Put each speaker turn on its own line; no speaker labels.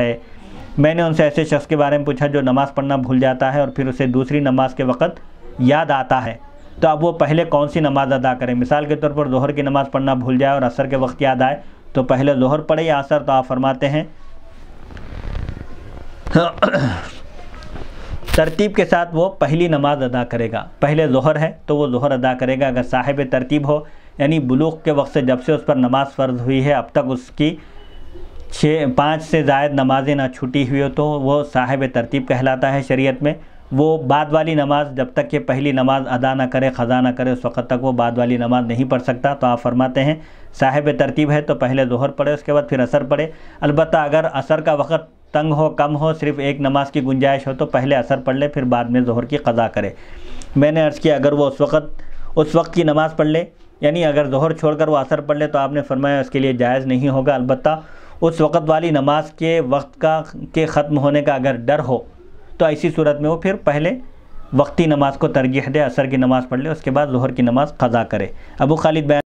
है मैंने उनसे ऐसे शख्स के बारे में पूछा जो नमाज़ पढ़ना भूल जाता है और फिर उसे दूसरी नमाज के वक़्त याद आता है तो अब वो पहले कौन सी नमाज़ अदा करें मिसाल के तौर पर दोहर की नमाज़ पढ़ना भूल जाए और असर के वक्त याद आए तो पहले दोहर पढ़े या असर तो आप फरमाते हैं तरतीब के साथ वो पहली नमाज़ अदा करेगा पहले जहर है तो वो जहर अदा करेगा अगर साहिब तरतीब हो यानी बलूक के वक्त से जब से उस पर नमाज़ फ़र्ज हुई है अब तक उसकी छः पाँच से जायद नमाजें ना छुटी हुई हो तो वो साहिब तरतीब कहलाता है शरीयत में वो बाद वाली नमाज़ जब तक कि पहली नमाज़ अदा ना करे ख़ज़ा ना करे उस वक़्त तक वो बाद वाली नमाज़ नहीं पढ़ सकता तो आप फरमाते हैं साहिब तरतीब है तो पहले जोहर पढ़े उसके बाद फिर असर पढ़े अलबत् अगर असर का वक़्त तंग हो कम हो सिर्फ़ एक नमाज़ की गुंजाइश हो तो पहले असर पढ़ ले फिर बाद में जोहर की क़ज़ा करे मैंने अर्ज़ किया अगर वो उस वक़्त उस वक्त की नमाज़ पढ़ ले यानी अगर जोहर छोड़कर वो असर पढ़ ले तो आपने फरमाया उसके लिए जायज़ नहीं होगा अलबत्ता उस वक़्त वाली नमाज के वक्त का के ख़त्म होने का अगर डर हो तो ऐसी सूरत में वो फिर पहले वक्ती नमाज को तरजीह दे असर की नमाज़ पढ़ ले उसके बाद जहर की नमाज़ क़ज़ा करे अबू खालिद